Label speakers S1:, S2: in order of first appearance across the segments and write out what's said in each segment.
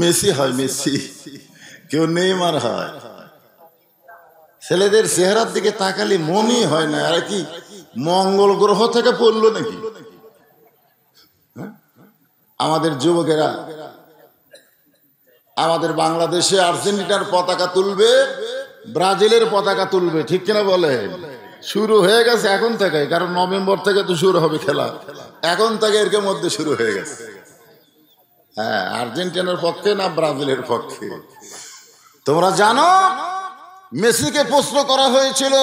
S1: Messi হয় Messi কেউ Neymar হয় ছেলেদের চেহারার দিকে তাকালে মনই হয় না আর কি মঙ্গল গ্রহ থেকে পড়লো নাকি হ্যাঁ? আমাদের যুবকেরা আমাদের বাংলাদেশে আর্জেন্টিনার পতাকা তুলবে ব্রাজিলের পতাকা তুলবে ঠিক কিনা বলে শুরু হয়ে গেছে এখন থেকে কারণ নভেম্বর থেকে তো শুরু হবে খেলা এখন থেকে এর মধ্যে শুরু হয়ে গেছে হ্যাঁ আর্জেন্টিনার পক্ষে না ব্রাজিলের পক্ষে তোমরা জানো মেসিকে প্রশ্ন করা হয়েছিল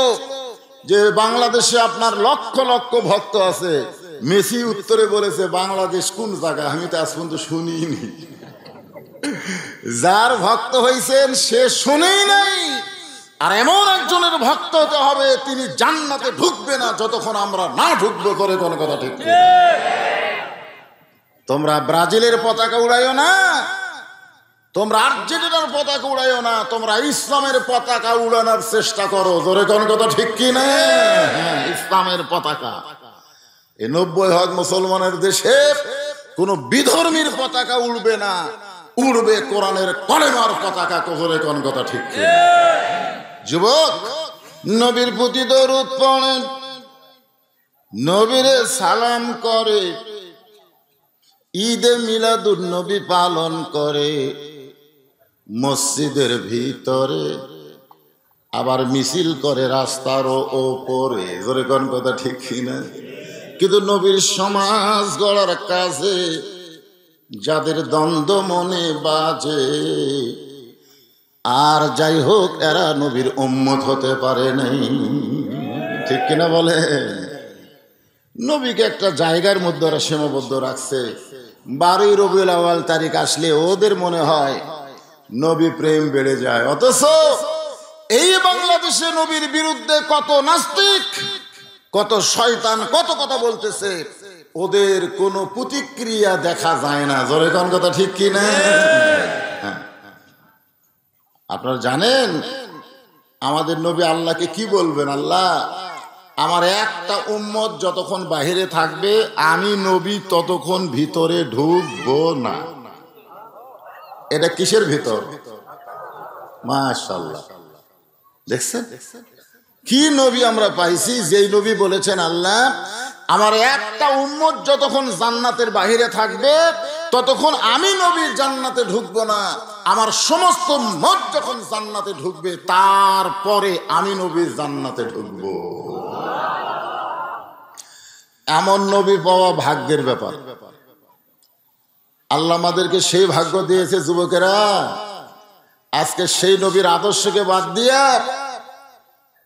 S1: যে বাংলাদেশে আপনার লক্ষ লক্ষ ভক্ত আছে মেসি উত্তরে বলেছে বাংলাদেশ কোন জায়গা আমি তো আজ পর্যন্ত শুনিনি যার ভক্ত হয়েছেন সে শুনেই নাই আর এমন একজনের ভক্ত হতে হবে তিনি জান্নাতে ঢুকবে না যতক্ষণ আমরা না ঢুকবো করে কোন কথা ঠিক তোমরা ব্রাজিলের পতাকা উড়াইও না তোমরা আর্জেন্টিনার পতাকা উড়াইও না তোমরা ইসলামের পতাকা উড়ানোর চেষ্টা করো জোরে কোন কথা ঠিক কি না হ্যাঁ ইসলামের পতাকা এই নব্বই হক মুসলমানের দেশে কোন বিধর্মীর পতাকা উড়বে না উড়বে কোরআনের কলেমার পতাকা কোহরে কোন কথা ঠিক যুবক নবীর প্রতি দরুদ পড়েন নবীরে সালাম করে ঈদে মিলাদুন নবী পালন করে মসজিদের ভিতরে আবার মিছিল করে রাস্তার ওপরে জোরে কোন কথা ঠিক কিনা কিন্তু নবীর সমাজ গড়ার কাজে যাদের দ্বন্দ্ব মনে বাজে আর যাই হোক এরা নবীর উম্মত হতে পারে নাই ঠিক কিনা বলে নবীকে একটা জায়গার মধ্যে ওরা সীমাবদ্ধ রাখছে বারোই রবিউল আওয়াল তারিখ আসলে ওদের মনে হয় নবী প্রেম বেড়ে যায় অথচ এই বাংলাদেশে নবীর বিরুদ্ধে কত নাস্তিক কত শয়তান কত কথা বলতেছে ওদের কোনো প্রতিক্রিয়া দেখা যায় না জোরে কোন কথা ঠিক কিনা আপনারা জানেন আমাদের নবী আল্লাহকে কি বলবেন আল্লাহ আমার একটা উম্মত যতক্ষণ বাহিরে থাকবে আমি নবী ততক্ষণ ভিতরে ঢুকবো না এটা কিসের ভিতর মাশাল দেখছেন কি নবী আমরা পাইছি যেই নবী বলেছেন আল্লাহ আমার একটা উম্মত যতক্ষণ জান্নাতের বাহিরে থাকবে ততক্ষণ আমি নবীর জান্নাতে ঢুকবো না আমার সমস্ত মত যখন জান্নাতে ঢুকবে তারপরে আমি নবী জান্নাতে ঢুকব এমন নবী পাওয়া ভাগ্যের ব্যাপার আল্লাহ আমাদেরকে সেই ভাগ্য দিয়েছে যুবকেরা আজকে সেই নবীর আদর্শকে বাদ দিয়ে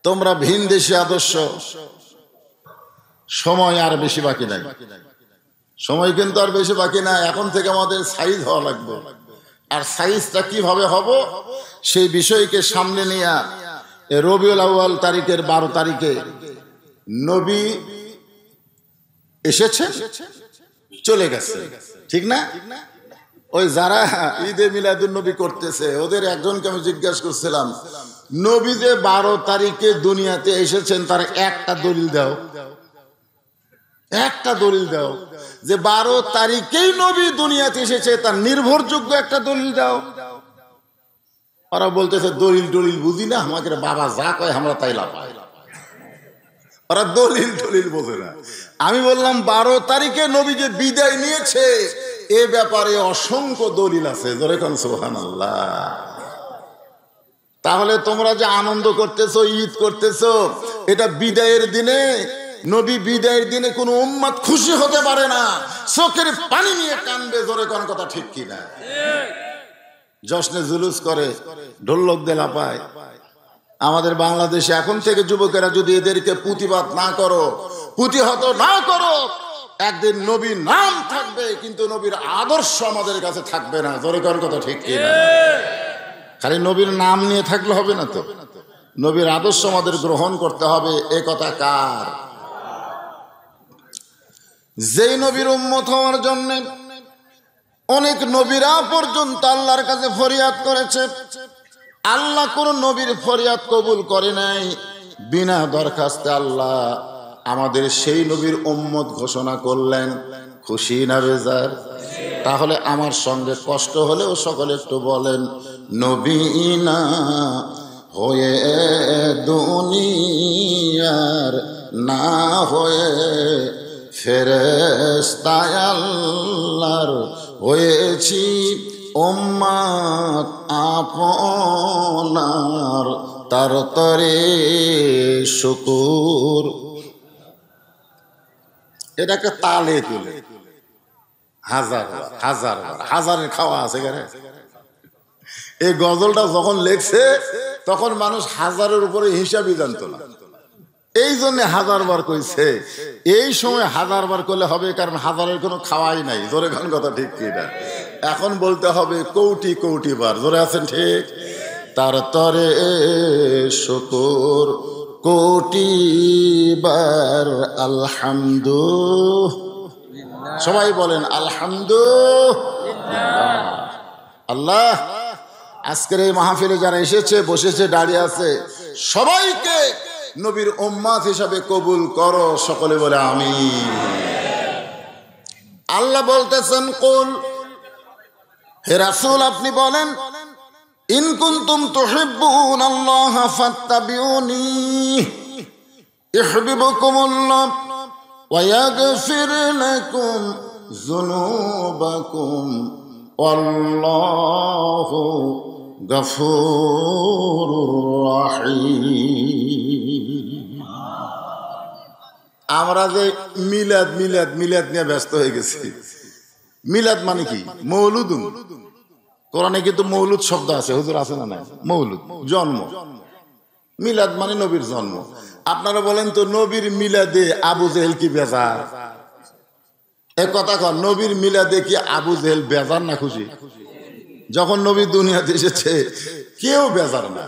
S1: তোমরা ভিন দেশি আদর্শ সময় আর বেশি বাকি নাই সময় কিন্তু আর বেশি বাকি নাই এখন থেকে আমাদের সাইজ হওয়া লাগবে আর সাইজটা কিভাবে হব সেই বিষয়কে সামনে নিয়ে রবিউল আউ্বাল তারিখের বারো তারিখে নবী এসেছে চলে গেছে ঠিক না ওই যারা ঈদে মিলাদুল নবী করতেছে ওদের একজনকে আমি জিজ্ঞাসা করছিলাম নবী যে বারো তারিখে দুনিয়াতে এসেছেন তার একটা দলিল দাও একটা দলিল দাও যে বারো তারিখেই নবী দুনিয়াতে এসেছে তার নির্ভরযোগ্য একটা দলিল দাও ওরা বলতেছে দলিল দলিল বুঝি না আমাকে বাবা যা কয় আমরা তাই লাফাই ওরা দলিল বোঝে না আমি বললাম বারো তারিখে নবী যে বিদায় নিয়েছে এ ব্যাপারে অসংখ্য দলিল আছে সোহান আল্লাহ তাহলে তোমরা যে আনন্দ করতেছো ঈদ করতেছো এটা বিদায়ের দিনে নবী বিদায়ের দিনে কোন উম্মাদ খুশি হতে পারে না চোখের পানি নিয়ে কানবে জোরে কোন কথা ঠিক কিনা জশ্নে জুলুস করে ঢোল্লক দেলা পায় আমাদের বাংলাদেশে এখন থেকে যুবকেরা যদি এদেরকে প্রতিবাদ না করো প্রতিহত না করো একদিন নবীর নাম থাকবে কিন্তু নবীর আদর্শ আমাদের কাছে থাকবে না জোরে কোন কথা ঠিক কিনা খালি নবীর নাম নিয়ে থাকলে হবে না তো নবীর আদর্শ আমাদের গ্রহণ করতে হবে এ কথা কার যেই নবীর উম্মত হওয়ার জন্যে অনেক নবীরা পর্যন্ত আল্লাহর কাছে ফরিয়াদ করেছে আল্লাহ কোন নবীর ফরিয়াদ কবুল করে নাই বিনা দরখাস্তে আল্লাহ আমাদের সেই নবীর উম্মত ঘোষণা করলেন খুশি না বেজার তাহলে আমার সঙ্গে কষ্ট হলেও সকলে একটু বলেন নবীনা হয়ে দুনিয়ার না হয়ে ফেরেস্তায় আল্লাহর হয়েছি ওম্মাত আপনার তার তরে শুকুর এটাকে তালে তুলে হাজার হাজার হাজারের খাওয়া আছে এখানে এই গজলটা যখন লেখছে তখন মানুষ হাজারের উপরে হিসাবই জানতো না এই জন্য বার কইছে এই সময় হাজার বার করলে হবে কারণ হাজারের কোনো খাওয়াই নাই জোরে খান কথা ঠিক না এখন বলতে হবে কৌটি কৌটি বার জোরে আছেন ঠিক তার তরে শকুর কোটি বার আলহামদু সবাই বলেন আলহামদু আল্লাহ আজকের এই মাহফিলে যারা এসেছে বসেছে দাঁড়িয়ে আছে সবাইকে নবীর উম্মাদ হিসাবে কবুল করো সকলে বলে আমি আল্লাহ বলতেছেন কুল হে রাসুল আপনি বলেন ইনকুন্তুম তুহিব্বুন আল্লাহ ফাত্তাবিউনি রাহিম আমরা যে মিলাদ মিলাদ মিলাদ নিয়ে ব্যস্ত হয়ে গেছি মিলাদ মানে কি মৌলুদুন কোরআনে কিন্তু মৌলুদ শব্দ আছে হুজুর আছে না নাই মৌলুদ জন্ম মিলাদ মানে নবীর জন্ম আপনারা বলেন তো নবীর মিলাদে আবু জেহেল কি বেজার এক কথা কন নবীর মিলাদে কি আবু জেহেল বেজার না খুশি যখন নবী দুনিয়াতে এসেছে কেউ বেজার না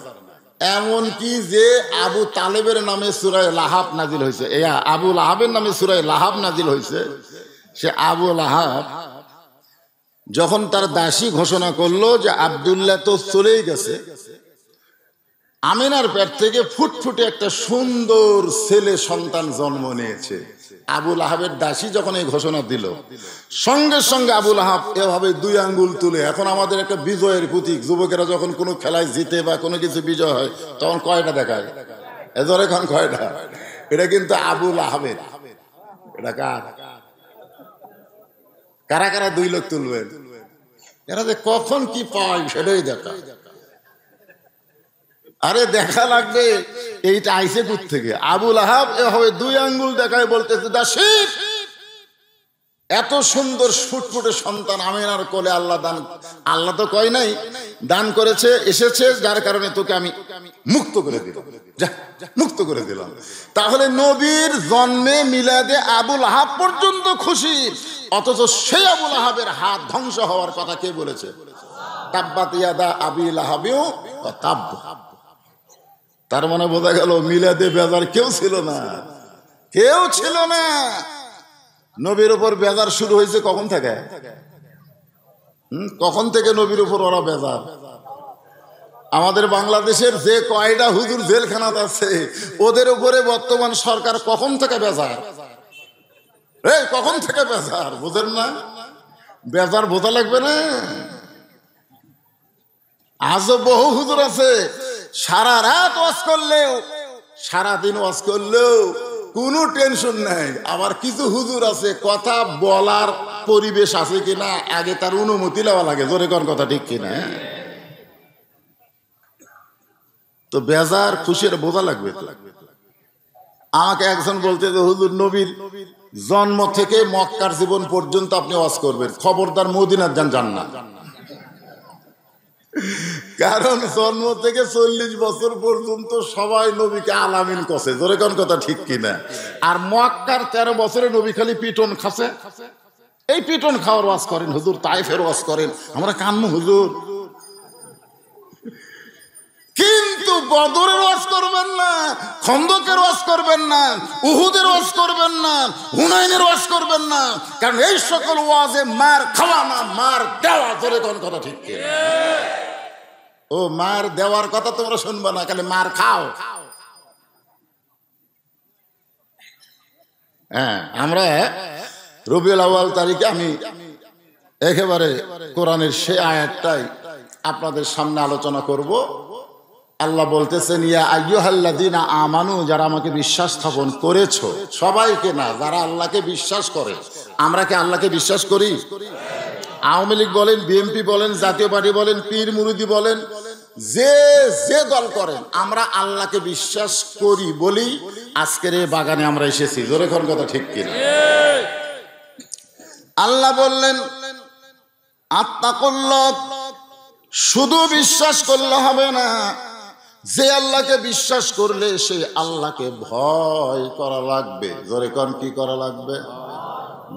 S1: এমনকি যে আবু তালেবের নামে সুরায় লাহাব নাজিল হয়েছে এয়া আবু লাহাবের নামে সুরায় লাহাব নাজিল হয়েছে সে আবু লাহাব যখন তার দাসী ঘোষণা করলো যে আবদুল্লাহ তো চলেই গেছে আমেনার পেট থেকে ফুটফুটে একটা সুন্দর ছেলে সন্তান জন্ম নিয়েছে আবুল আহাবের দাসী যখন এই ঘোষণা দিল সঙ্গে সঙ্গে আবুল আহাব এভাবে দুই আঙ্গুল তুলে এখন আমাদের একটা বিজয়ের প্রতীক যুবকেরা যখন কোনো খেলায় জিতে বা কোনো কিছু বিজয় হয় তখন কয়টা দেখায় এ এখন কয়টা এটা কিন্তু আবুল আহাবের এটা কার কারা কারা দুই লোক তুলবেন এরা যে কখন কি পায় সেটাই দেখা আরে দেখা লাগবে এইটা আইসে কুত থেকে আবুল আহাব এভাবে দুই আঙ্গুল দেখায় বলতেছে দা শিব এত সুন্দর ফুটফুটে সন্তান আমিনার কোলে আল্লাহ দান আল্লাহ তো কয় নাই দান করেছে এসেছে যার কারণে তোকে আমি মুক্ত করে দিলাম মুক্ত করে দিলাম তাহলে নবীর জন্মে মিলাদে আবুল আহাব পর্যন্ত খুশি অথচ সেই আবুল আহাবের হাত ধ্বংস হওয়ার কথা কে বলেছে তাব্বাতিয়াদা আবিল আহাবিও তাব্ব তার মানে বোঝা গেল মিলাদে বেজার কেউ ছিল না কেউ ছিল না নবীর উপর বেজার শুরু হয়েছে কখন থেকে কখন থেকে নবীর উপর ওরা বেজার আমাদের বাংলাদেশের যে কয়টা হুজুর জেলখানাত আছে ওদের উপরে বর্তমান সরকার কখন থেকে বেজার এই কখন থেকে বেজার বুঝেন না বেজার বোঝা লাগবে না আজও বহু হুজুর আছে সারা রাত ওয়াজ করলেও সারাদিন ওয়াজ করলেও কোনো টেনশন নাই আবার কিছু হুজুর আছে কথা বলার পরিবেশ আছে কিনা আগে তার অনুমতি নেওয়া লাগে জোরে কোন কথা ঠিক কিনা তো বেজার খুশির বোঝা লাগবে আমাকে একজন বলতে যে হুজুর নবীর জন্ম থেকে মক্কার জীবন পর্যন্ত আপনি ওয়াজ করবেন খবরদার মদিনার যান জান না কারণ জন্ম থেকে চল্লিশ বছর পর্যন্ত সবাই নবীকে আলামিন কষে জোরে কোন কথা ঠিক কিনা আর মক্কার তেরো বছরে নবী খালি পিটন খাসে এই পিটন খাওয়ার ওয়াজ করেন হুজুর ফের ওয়াজ করেন আমরা কান্ন হুজুর কিন্তু বদরের ওয়াজ করবেন না খন্দকের ওয়াজ করবেন না উহুদের ওয়াজ করবেন না হুনাইনের ওয়াজ করবেন না কারণ এই সকল ওয়াজে মার খাওয়া না মার দেওয়া জোরে কোন কথা ঠিক কিনা ও মার দেওয়ার কথা তোমরা শুনবো না খালি মার খাও হ্যাঁ আমরা রবিউল আউ্বাল তারিখে আমি একেবারে কোরআনের সে আয়াতটাই আপনাদের সামনে আলোচনা করব আল্লাহ বলতেছেন ইয়া আয়ুহাল্লাদিনা আমানু যারা আমাকে বিশ্বাস স্থাপন করেছো সবাইকে না যারা আল্লাহকে বিশ্বাস করে আমরা কি আল্লাহকে বিশ্বাস করি আওয়ামী লীগ বলেন বিএনপি বলেন জাতীয় পার্টি বলেন পীর মুরুদি বলেন যে যে দল করেন আমরা আল্লাহকে বিশ্বাস করি বলি আজকের এই বাগানে আমরা এসেছি জোরে কোন কথা ঠিক কিনা আল্লাহ বললেন আত্মা করল শুধু বিশ্বাস করলে হবে না যে আল্লাহকে বিশ্বাস করলে সে আল্লাহকে ভয় করা লাগবে জোরে কি করা লাগবে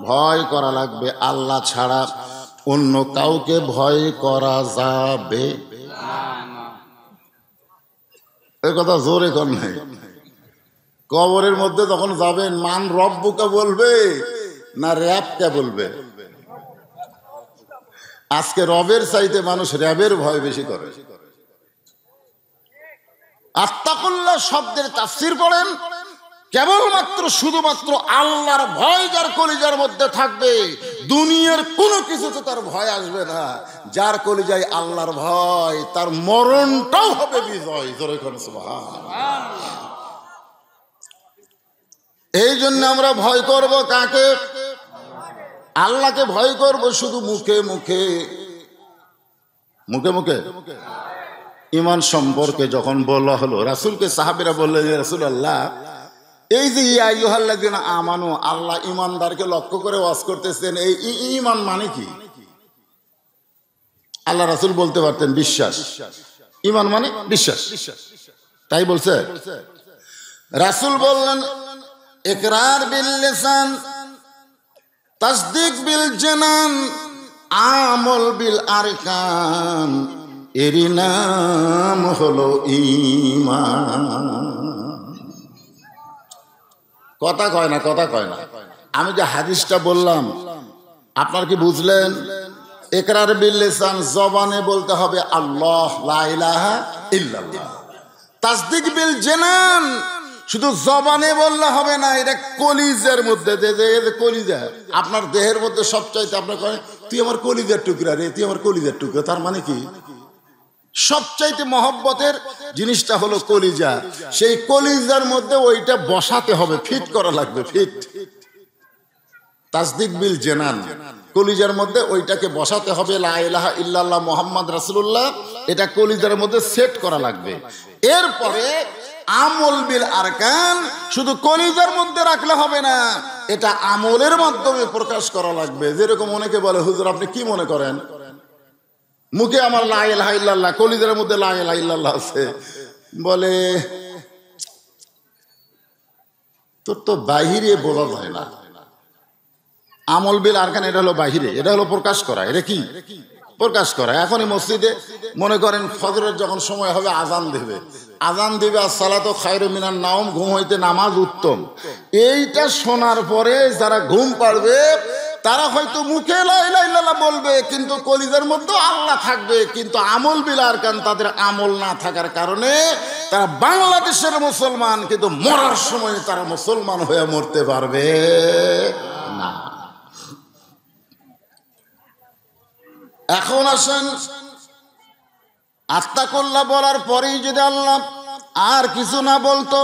S1: ভয় করা লাগবে আল্লাহ ছাড়া অন্য কাউকে ভয় করা যাবে এ কথা জোরে কর নাই কবরের মধ্যে তখন যাবেন মান রব্বুকে বলবে না র্যাবকে বলবে আজকে রবের চাইতে মানুষ র্যাবের ভয় বেশি করে আত্মাকুল্লা শব্দের তাফসির করেন কেবলমাত্র শুধুমাত্র আল্লাহর ভয় যার কলিজার মধ্যে থাকবে দুনিয়ার কোনো কিছুতে তার ভয় আসবে না যার কলিজায় আল্লাহর ভয় তার মরণটাও হবে বিজয় এই জন্য আমরা ভয় করব কাকে আল্লাহকে ভয় করব শুধু মুখে মুখে মুখে মুখে ইমান সম্পর্কে যখন বলা হলো রাসুলকে সাহাবিরা বললেন রাসুল আল্লাহ এই যে ইয়া দিন আমানু আল্লাহ ইমানদারকে লক্ষ্য করে ওয়াজ করতেছেন এই ইমান মানে কি আল্লাহ রাসুল বলতে পারতেন বিশ্বাস ইমান মানে বিশ্বাস তাই বলছে রাসুল বললেন একরার বিল লেসান তাসদিক বিল জানান আমল বিল আরকান এরই নাম হলো ইমান কথা কয় না কথা কয় না আমি যে হাদিসটা বললাম আপনার কি বুঝলেন একরার বিল্লেসান জবানে বলতে হবে আল্লাহ লাইলাহা ইল্লাহ তাসদিক বিল জেনান শুধু জবানে বললে হবে না এটা কলিজের মধ্যে কলিজা আপনার দেহের মধ্যে সবচাইতে আপনার কয় তুই আমার কলিজার টুকরা রে তুই আমার কলিজার টুকরা তার মানে কি সবচাইতে মহব্বতের জিনিসটা হলো কলিজা সেই কলিজার মধ্যে ওইটা বসাতে হবে ফিট করা লাগবে ফিট তাসদিক বিল জেনান কলিজার মধ্যে ওইটাকে বসাতে হবে মোহাম্মদ রাসুল্লাহ এটা কলিজার মধ্যে সেট করা লাগবে এরপরে আমল বিল আরকান শুধু কলিজার মধ্যে রাখলে হবে না এটা আমলের মাধ্যমে প্রকাশ করা লাগবে যেরকম অনেকে বলে হুজুর আপনি কি মনে করেন মুখে আমার লাইল হাইল্লাহ কলিদের মধ্যে লাইল হাইল্লাহ আছে বলে তোর তো বাহিরে বলা যায় না আমল বিল আর এটা হলো বাহিরে এটা হলো প্রকাশ করা এটা কি প্রকাশ করা এখনই মসজিদে মনে করেন ফজরের যখন সময় হবে আজান দেবে আজান দেবে আর সালাত খায়রু মিনার নাম ঘুম হইতে নামাজ উত্তম এইটা শোনার পরে যারা ঘুম পাড়বে তারা হয়তো মুখে বলবে কিন্তু কলিজার মধ্যে আল্লাহ থাকবে কিন্তু আমল বিলার কারণ তাদের আমল না থাকার কারণে তারা বাংলাদেশের মুসলমান কিন্তু মরার সময় তারা মুসলমান হয়ে মরতে পারবে না এখন আসেন কল্লা বলার পরেই যদি আল্লাহ আর কিছু না বলতো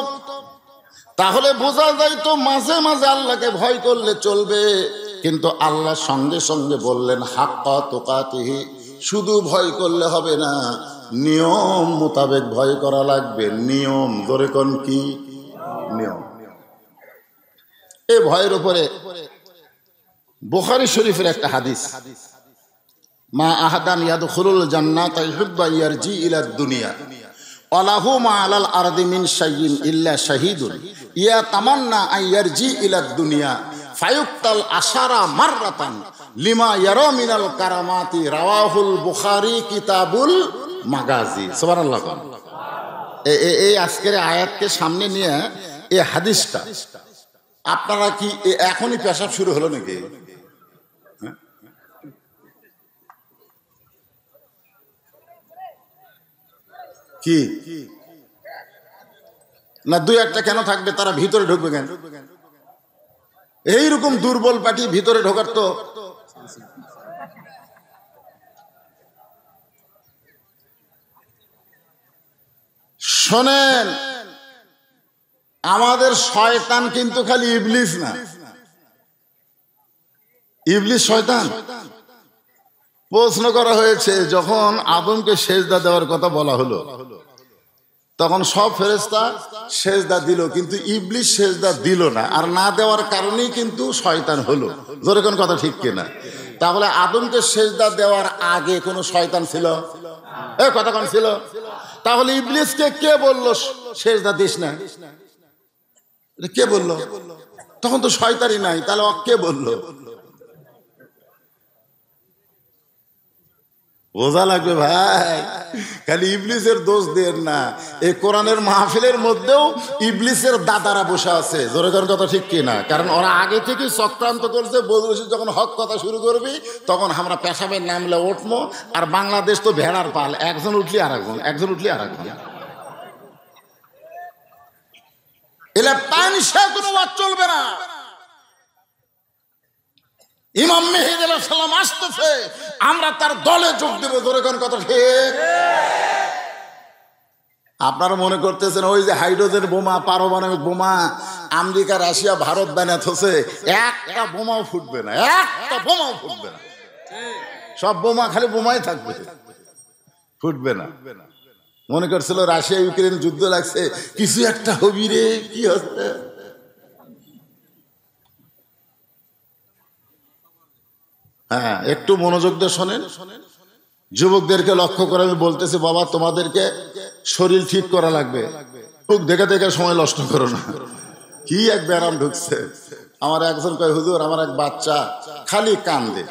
S1: তাহলে বোঝা যায় তো মাঝে মাঝে আল্লাহকে ভয় করলে চলবে কিন্তু আল্লাহ সঙ্গে সঙ্গে বললেন হাক্কা তোকাতিহি শুধু ভয় করলে হবে না নিয়ম মোতাবেক ভয় করা লাগবে নিয়ম ধরে কোন কি নিয়ম এই ভয়ের উপরে বোখারি শরীফের একটা হাদিস মা আহাদান ইয়াদ খুরুল জান্না তাই হুব্বা ইয়ার জি ইলাদ দুনিয়া অলাহু মা আলাল আরদিমিন শাইন ইল্লা শাহিদুল ইয়া তামান্না আইয়ার জি ইলাদ দুনিয়া ফায়ুক্তাল আশারা মাররাতান লিমা ইয়ারো মিনাল কারামাতি রাওয়াহুল বুখারি কিতাবুল মাগাজি সুবহানাল্লাহ এই আজকের আয়াতকে সামনে নিয়ে এই হাদিসটা আপনারা কি এখনই পেশাব শুরু হলো নাকি কি না দুই একটা কেন থাকবে তারা ভিতরে ঢুকবে কেন এইরকম দুর্বল পাটি ভিতরে ঢোকার তো শোনেন আমাদের শয়তান কিন্তু খালি ইবলিস না ইবলিস শয়তান প্রশ্ন করা হয়েছে যখন আদমকে সেজদা দেওয়ার কথা বলা হলো তখন সব ফেরেস্তা সেজদা দিল কিন্তু ইবলিশ সেজদা দিল না আর না দেওয়ার কারণেই কিন্তু শয়তান হলো কোন কথা ঠিক কিনা তাহলে আদমকে সেজদা দেওয়ার আগে কোনো শয়তান ছিল এ কথা কোন ছিল তাহলে ইবলিশকে কে বলল সেজদা দিস না কে বলল তখন তো শয়তানই নাই তাহলে কে বললো বোঝা লাগবে ভাই খালি ইবলিসের দোষ দেন না এই কোরআনের মাহফিলের মধ্যেও ইবলিসের দাদারা বসে আছে জোরে জোর কথা ঠিক কিনা কারণ ওরা আগে থেকে চক্রান্ত করছে বদরসি যখন হক কথা শুরু করবি তখন আমরা পেশাবের নামলে উঠবো আর বাংলাদেশ তো ভেড়ার পাল একজন উঠলি আর একজন একজন উঠলি আর একজন এলে পানি সে কোনো চলবে না ইমাম মেহেদ সালাম আসতেছে আমরা তার দলে যোগ দেবো ধরে কোন কথা ঠিক আপনারা মনে করতেছেন ওই যে হাইড্রোজেন বোমা পারমাণবিক বোমা আমেরিকা রাশিয়া ভারত বানাতেছে একটা বোমাও ফুটবে না একটা বোমাও ফুটবে না সব বোমা খালি বোমাই থাকবে ফুটবে না মনে করছিল রাশিয়া ইউক্রেন যুদ্ধ লাগছে কিছু একটা হবি রে কি হচ্ছে হ্যাঁ একটু মনোযোগ দিয়ে শোনেন যুবকদেরকে লক্ষ্য করে আমি বলতেছি বাবা তোমাদেরকে শরীর ঠিক করা লাগবে দেখে দেখে সময় নষ্ট করো না কি এক ব্যারাম ঢুকছে আমার একজন কয় হুজুর আমার এক বাচ্চা খালি কান্দে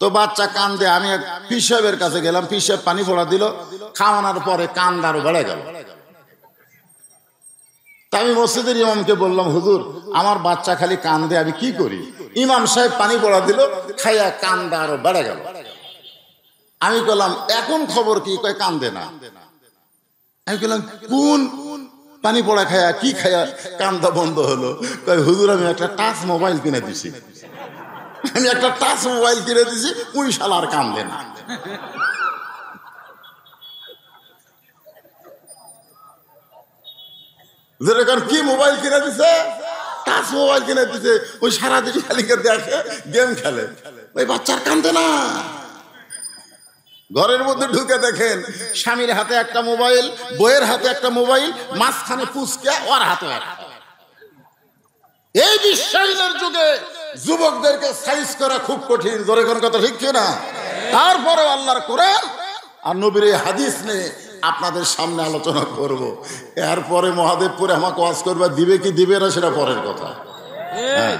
S1: তো বাচ্চা কান্দে আমি এক পিসাবের কাছে গেলাম পিসাব পানি পড়া দিল খাওয়ানোর পরে কান্দ আরো বেড়ে গেল তা আমি মসজিদের ইমামকে বললাম হুজুর আমার বাচ্চা খালি কান্দে আমি কি করি ইমাম সাহেব পানি পড়া দিল খাইয়া কান্দা আরো বেড়ে গেল আমি বললাম এখন খবর কি কয় কান্দে না আমি বললাম কোন পানি পড়া খায়া কি খায়া কান্দা বন্ধ হলো কয় হুজুর আমি একটা টাচ মোবাইল কিনে দিছি আমি একটা টাচ মোবাইল কিনে দিছি ওই আর কান্দে না যেরকম কি মোবাইল কিনে দিছে মোবাইল কিনে ওই খালিকে দেখে গেম খেলে ওই বাচ্চার কান্দে না ঘরের মধ্যে ঢুকে দেখেন স্বামীর হাতে একটা মোবাইল বইয়ের হাতে একটা মোবাইল মাঝখানে পুচকে ওর হাতে এই বিশ্বায়নের যুগে যুবকদেরকে সাইজ করা খুব কঠিন জোরে কোন কথা ঠিক না তারপরে আল্লাহর কোরআন আর নবীর হাদিস নেই আপনাদের সামনে আলোচনা করব। এরপরে মহাদেবপুরে আমাকে ওয়াজ করবে দিবে কি দিবে না সেটা পরের কথা হ্যাঁ